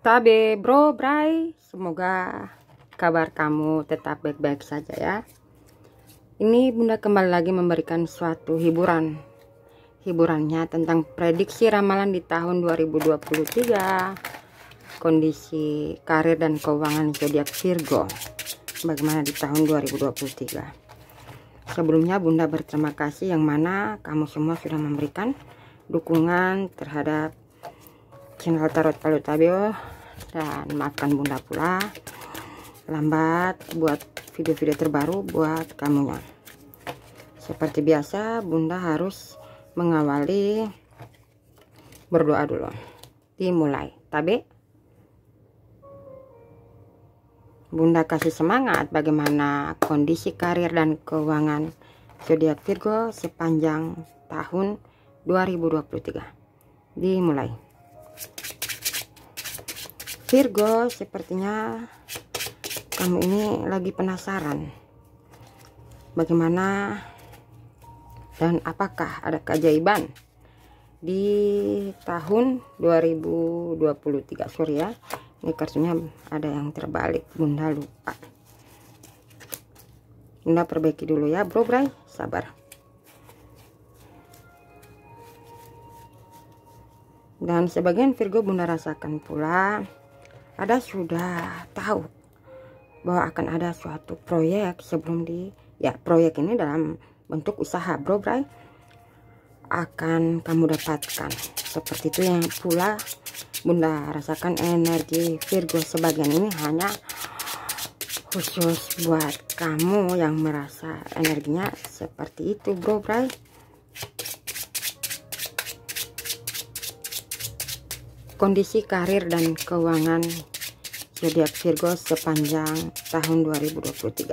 Tabe Bro Bray, semoga kabar kamu tetap baik-baik saja ya. Ini Bunda kembali lagi memberikan suatu hiburan. Hiburannya tentang prediksi ramalan di tahun 2023, kondisi karir dan keuangan zodiak Virgo. Bagaimana di tahun 2023? Sebelumnya Bunda berterima kasih yang mana kamu semua sudah memberikan dukungan terhadap channel Tarot Palutabel dan maafkan bunda pula lambat buat video-video terbaru buat kamunya seperti biasa bunda harus mengawali berdoa dulu dimulai tabe bunda kasih semangat bagaimana kondisi karir dan keuangan zodiak Virgo sepanjang tahun 2023 dimulai Virgo sepertinya kamu ini lagi penasaran bagaimana dan apakah ada keajaiban di tahun 2023 Surya ini kartunya ada yang terbalik bunda lupa bunda perbaiki dulu ya bro bray sabar Dan sebagian Virgo Bunda rasakan pula ada sudah tahu bahwa akan ada suatu proyek sebelum di ya proyek ini dalam bentuk usaha bro bray akan kamu dapatkan seperti itu yang pula bunda rasakan energi Virgo sebagian ini hanya khusus buat kamu yang merasa energinya seperti itu bro bray kondisi karir dan keuangan zodiak Virgo sepanjang tahun 2023.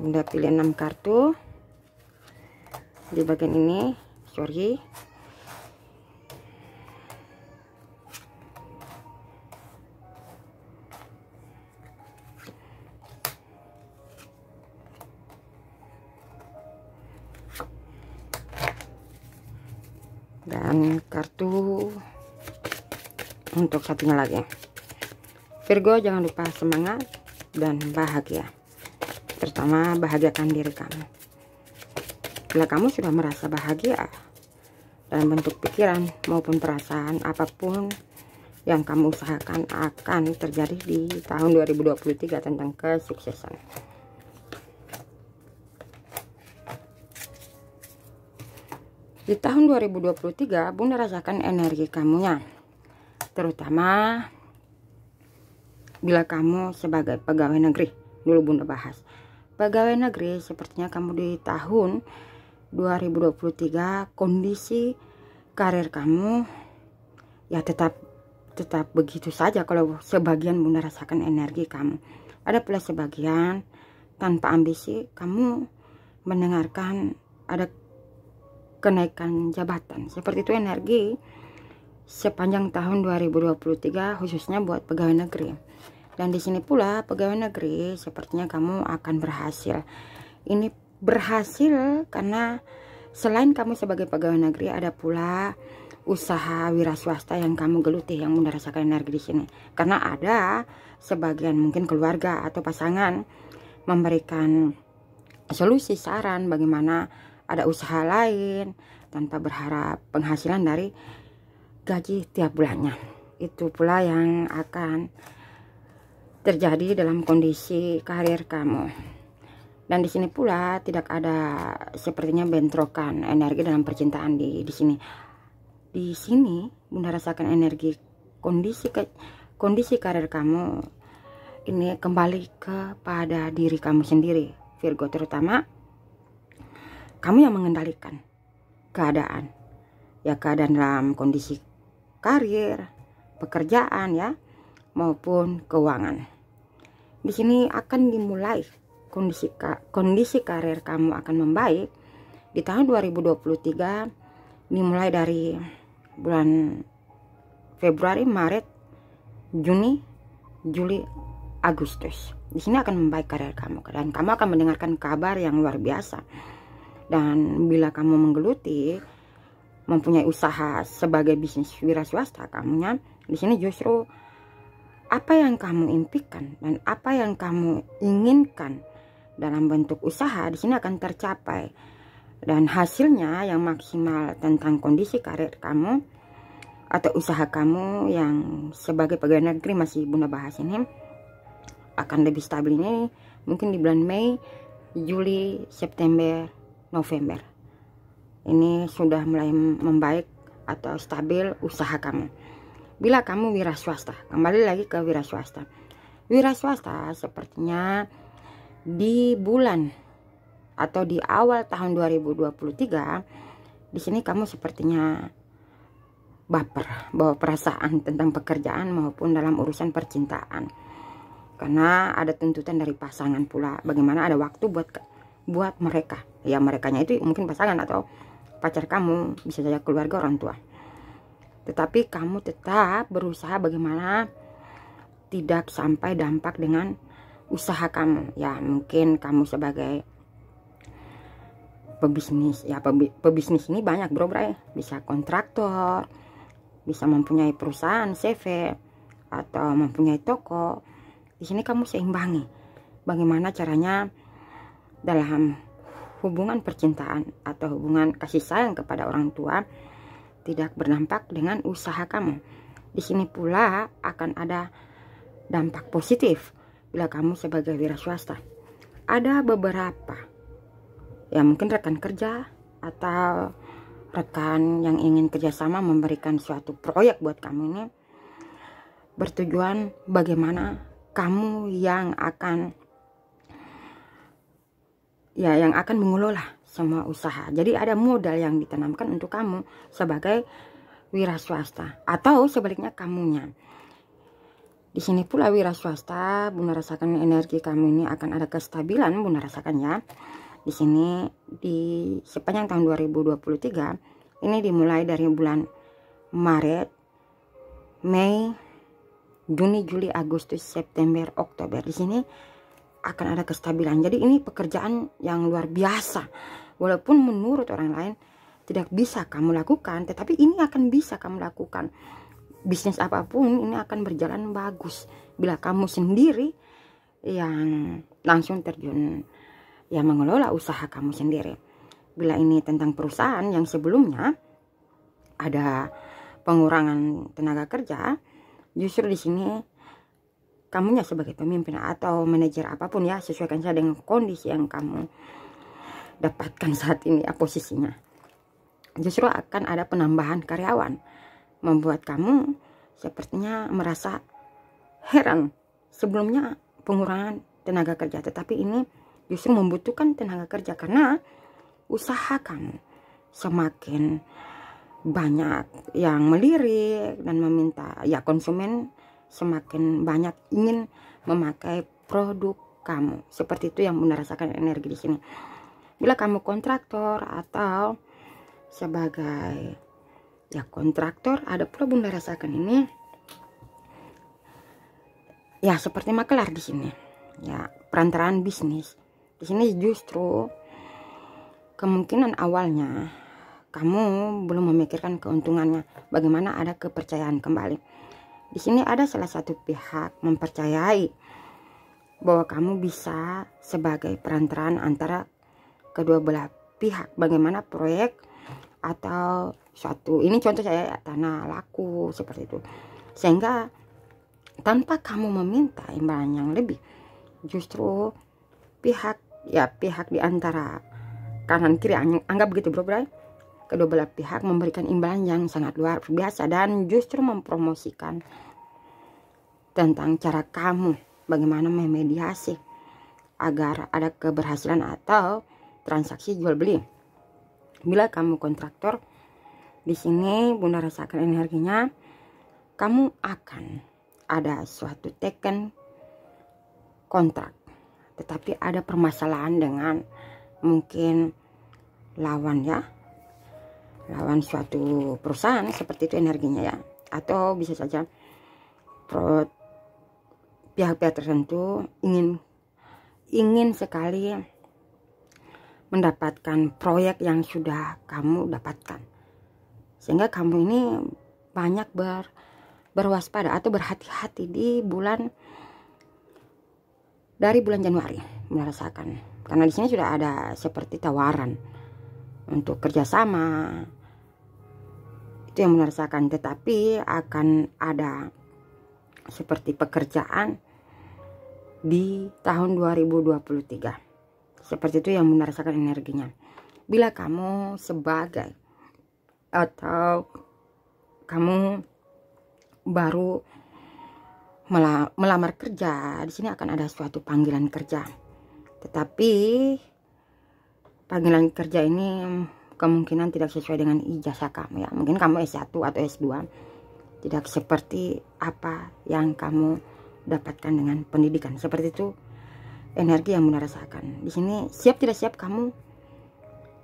Bunda pilih 6 kartu di bagian ini, sorry. dan kartu untuk satunya lagi Virgo jangan lupa semangat dan bahagia terutama bahagiakan diri kamu bila kamu sudah merasa bahagia dalam bentuk pikiran maupun perasaan apapun yang kamu usahakan akan terjadi di tahun 2023 tentang kesuksesan Di tahun 2023, Bunda rasakan energi kamunya. Terutama bila kamu sebagai pegawai negeri. Dulu Bunda bahas. Pegawai negeri sepertinya kamu di tahun 2023 kondisi karir kamu ya tetap tetap begitu saja kalau sebagian Bunda rasakan energi kamu. Ada pula sebagian tanpa ambisi kamu mendengarkan ada kenaikan jabatan. Seperti itu energi sepanjang tahun 2023 khususnya buat pegawai negeri. Dan di sini pula pegawai negeri sepertinya kamu akan berhasil. Ini berhasil karena selain kamu sebagai pegawai negeri ada pula usaha wira swasta yang kamu geluti yang merasakan energi di sini. Karena ada sebagian mungkin keluarga atau pasangan memberikan solusi saran bagaimana ada usaha lain tanpa berharap penghasilan dari gaji tiap bulannya. Itu pula yang akan terjadi dalam kondisi karir kamu. Dan di sini pula tidak ada sepertinya bentrokan energi dalam percintaan di di sini. Di sini Bunda rasakan energi kondisi ke, kondisi karir kamu ini kembali kepada diri kamu sendiri Virgo terutama kamu yang mengendalikan keadaan. Ya keadaan dalam kondisi karir, pekerjaan ya, maupun keuangan. Di sini akan dimulai kondisi kondisi karir kamu akan membaik di tahun 2023 dimulai dari bulan Februari, Maret, Juni, Juli, Agustus. Di sini akan membaik karir kamu dan kamu akan mendengarkan kabar yang luar biasa dan bila kamu menggeluti mempunyai usaha sebagai bisnis wira swasta, kamunya di sini justru apa yang kamu impikan dan apa yang kamu inginkan dalam bentuk usaha di sini akan tercapai. Dan hasilnya yang maksimal tentang kondisi karir kamu atau usaha kamu yang sebagai pegawai negeri masih Bunda bahas ini akan lebih stabil ini mungkin di bulan Mei, Juli, September November. Ini sudah mulai membaik atau stabil usaha kamu. Bila kamu wira swasta, kembali lagi ke wira swasta. Wira swasta sepertinya di bulan atau di awal tahun 2023 di sini kamu sepertinya baper bahwa perasaan tentang pekerjaan maupun dalam urusan percintaan karena ada tuntutan dari pasangan pula bagaimana ada waktu buat buat mereka ya merekanya itu mungkin pasangan atau pacar kamu bisa saja keluarga orang tua tetapi kamu tetap berusaha bagaimana tidak sampai dampak dengan usaha kamu ya mungkin kamu sebagai pebisnis ya pebisnis ini banyak bro bro ya. bisa kontraktor bisa mempunyai perusahaan CV atau mempunyai toko di sini kamu seimbangi bagaimana caranya dalam hubungan percintaan atau hubungan kasih sayang kepada orang tua tidak berdampak dengan usaha kamu. Di sini pula akan ada dampak positif bila kamu sebagai wira swasta. Ada beberapa ya mungkin rekan kerja atau rekan yang ingin kerjasama memberikan suatu proyek buat kamu ini bertujuan bagaimana kamu yang akan ya yang akan mengelola semua usaha. Jadi ada modal yang ditanamkan untuk kamu sebagai wira swasta atau sebaliknya kamunya. Di sini pula wira swasta, Bunda rasakan energi kamu ini akan ada kestabilan, Bunda rasakan ya. Di sini di sepanjang tahun 2023 ini dimulai dari bulan Maret, Mei, Juni, Juli, Agustus, September, Oktober. Di sini akan ada kestabilan jadi ini pekerjaan yang luar biasa walaupun menurut orang lain tidak bisa kamu lakukan tetapi ini akan bisa kamu lakukan bisnis apapun ini akan berjalan bagus bila kamu sendiri yang langsung terjun yang mengelola usaha kamu sendiri bila ini tentang perusahaan yang sebelumnya ada pengurangan tenaga kerja justru di sini kamunya sebagai pemimpin atau manajer apapun ya sesuaikan saja dengan kondisi yang kamu dapatkan saat ini ya posisinya justru akan ada penambahan karyawan membuat kamu sepertinya merasa heran sebelumnya pengurangan tenaga kerja tetapi ini justru membutuhkan tenaga kerja karena usaha kamu semakin banyak yang melirik dan meminta ya konsumen semakin banyak ingin memakai produk kamu. Seperti itu yang Bunda rasakan energi di sini. Bila kamu kontraktor atau sebagai ya kontraktor, ada pula Bunda rasakan ini ya seperti makelar di sini. Ya, perantaraan bisnis. Di sini justru kemungkinan awalnya kamu belum memikirkan keuntungannya. Bagaimana ada kepercayaan kembali di sini ada salah satu pihak mempercayai bahwa kamu bisa sebagai perantaraan antara kedua belah pihak bagaimana proyek atau suatu ini contoh saya ya, tanah laku seperti itu sehingga tanpa kamu meminta imbalan yang lebih justru pihak ya pihak di antara kanan kiri anggap begitu bro bro kedua belah pihak memberikan imbalan yang sangat luar biasa dan justru mempromosikan tentang cara kamu bagaimana memediasi agar ada keberhasilan atau transaksi jual beli. Bila kamu kontraktor, di sini Bunda rasakan energinya, kamu akan ada suatu teken kontrak. Tetapi ada permasalahan dengan mungkin lawan ya. Lawan suatu perusahaan seperti itu energinya ya. Atau bisa saja pro pihak-pihak tertentu ingin ingin sekali mendapatkan proyek yang sudah kamu dapatkan sehingga kamu ini banyak ber berwaspada atau berhati-hati di bulan dari bulan Januari merasakan karena di sini sudah ada seperti tawaran untuk kerjasama itu yang merasakan tetapi akan ada seperti pekerjaan di tahun 2023. Seperti itu yang merasakan energinya. Bila kamu sebagai atau kamu baru melamar kerja, di sini akan ada suatu panggilan kerja. Tetapi panggilan kerja ini kemungkinan tidak sesuai dengan ijazah kamu ya. Mungkin kamu S1 atau S2 tidak seperti apa yang kamu dapatkan dengan pendidikan seperti itu energi yang bunda rasakan di sini siap tidak siap kamu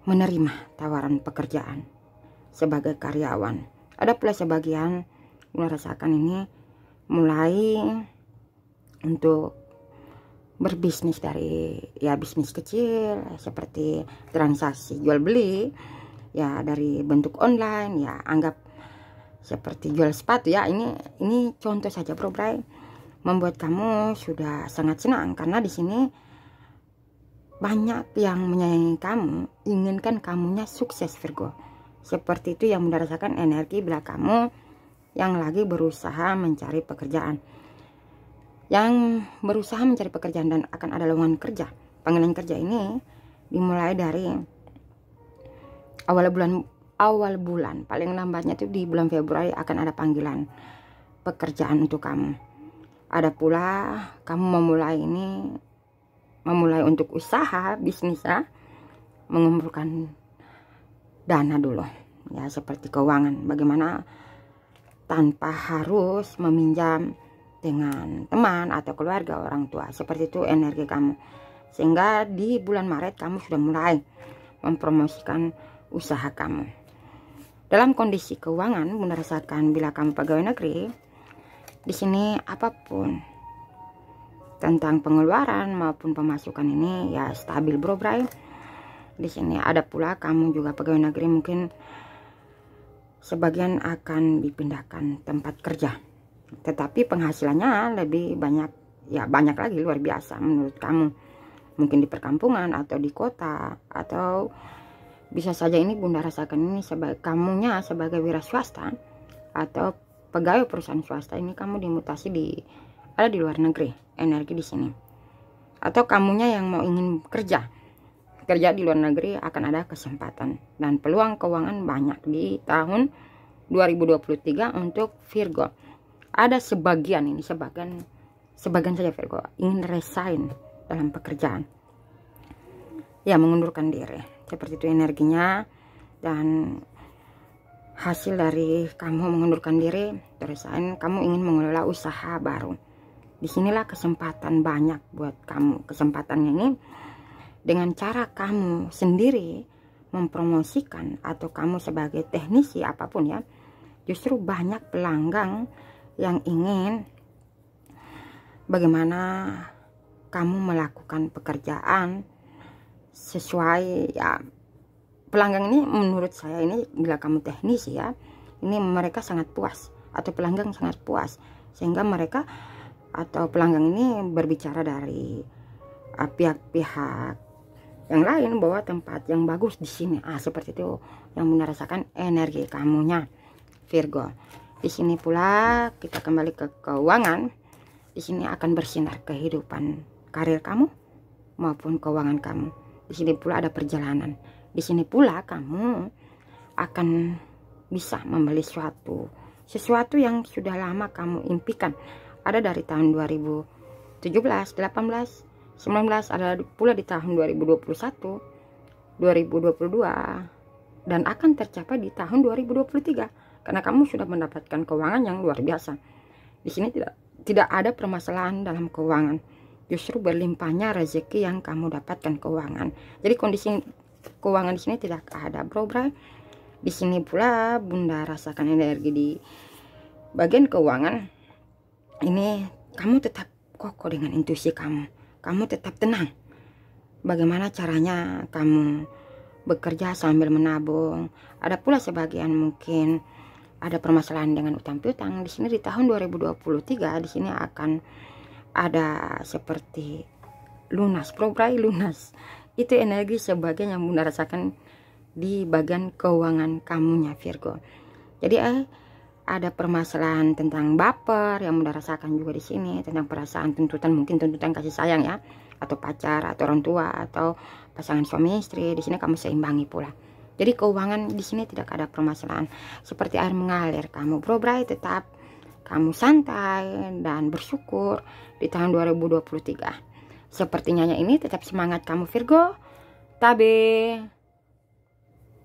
menerima tawaran pekerjaan sebagai karyawan ada pula sebagian bunda rasakan ini mulai untuk berbisnis dari ya bisnis kecil seperti transaksi jual beli ya dari bentuk online ya anggap seperti jual sepatu ya ini ini contoh saja bro bray membuat kamu sudah sangat senang karena di sini banyak yang menyayangi kamu inginkan kamunya sukses Virgo seperti itu yang mendasarkan energi bila kamu yang lagi berusaha mencari pekerjaan yang berusaha mencari pekerjaan dan akan ada lowongan kerja panggilan kerja ini dimulai dari awal bulan awal bulan paling lambatnya itu di bulan Februari akan ada panggilan pekerjaan untuk kamu ada pula kamu memulai ini memulai untuk usaha bisnis ya mengumpulkan dana dulu ya seperti keuangan bagaimana tanpa harus meminjam dengan teman atau keluarga orang tua seperti itu energi kamu sehingga di bulan Maret kamu sudah mulai mempromosikan usaha kamu dalam kondisi keuangan, Bunda rasakan bila kamu pegawai negeri, di sini apapun tentang pengeluaran maupun pemasukan ini ya stabil bro bray. Di sini ada pula kamu juga pegawai negeri mungkin sebagian akan dipindahkan tempat kerja. Tetapi penghasilannya lebih banyak ya banyak lagi luar biasa menurut kamu. Mungkin di perkampungan atau di kota atau bisa saja ini Bunda rasakan ini sebagai kamunya sebagai wira swasta atau pegawai perusahaan swasta ini kamu dimutasi di ada di luar negeri, energi di sini. Atau kamunya yang mau ingin kerja, kerja di luar negeri akan ada kesempatan dan peluang keuangan banyak di tahun 2023 untuk Virgo. Ada sebagian ini sebagian sebagian saja Virgo ingin resign dalam pekerjaan. Ya mengundurkan diri seperti itu energinya dan hasil dari kamu mengundurkan diri terusan kamu ingin mengelola usaha baru disinilah kesempatan banyak buat kamu kesempatannya ini dengan cara kamu sendiri mempromosikan atau kamu sebagai teknisi apapun ya justru banyak pelanggan yang ingin bagaimana kamu melakukan pekerjaan sesuai ya pelanggan ini menurut saya ini bila kamu teknis ya ini mereka sangat puas atau pelanggan sangat puas sehingga mereka atau pelanggan ini berbicara dari ah, pihak-pihak uh, yang lain bahwa tempat yang bagus di sini ah seperti itu yang merasakan energi kamunya Virgo di sini pula kita kembali ke keuangan di sini akan bersinar kehidupan karir kamu maupun keuangan kamu di sini pula ada perjalanan di sini pula kamu akan bisa membeli suatu sesuatu yang sudah lama kamu impikan ada dari tahun 2017 18 19 ada pula di tahun 2021 2022 dan akan tercapai di tahun 2023 karena kamu sudah mendapatkan keuangan yang luar biasa di sini tidak tidak ada permasalahan dalam keuangan justru berlimpahnya rezeki yang kamu dapatkan keuangan. Jadi kondisi keuangan di sini tidak ada problem. Di sini pula Bunda rasakan energi di bagian keuangan. Ini kamu tetap kokoh dengan intuisi kamu. Kamu tetap tenang. Bagaimana caranya kamu bekerja sambil menabung. Ada pula sebagian mungkin ada permasalahan dengan utang piutang. Di sini di tahun 2023 di sini akan ada seperti lunas probrai lunas itu energi sebagian yang bunda rasakan di bagian keuangan kamunya Virgo jadi eh, ada permasalahan tentang baper yang bunda rasakan juga di sini tentang perasaan tuntutan mungkin tuntutan kasih sayang ya atau pacar atau orang tua atau pasangan suami istri di sini kamu seimbangi pula jadi keuangan di sini tidak ada permasalahan seperti air mengalir kamu probrai tetap kamu santai dan bersyukur di tahun 2023. Sepertinya ini tetap semangat kamu Virgo. Tabe.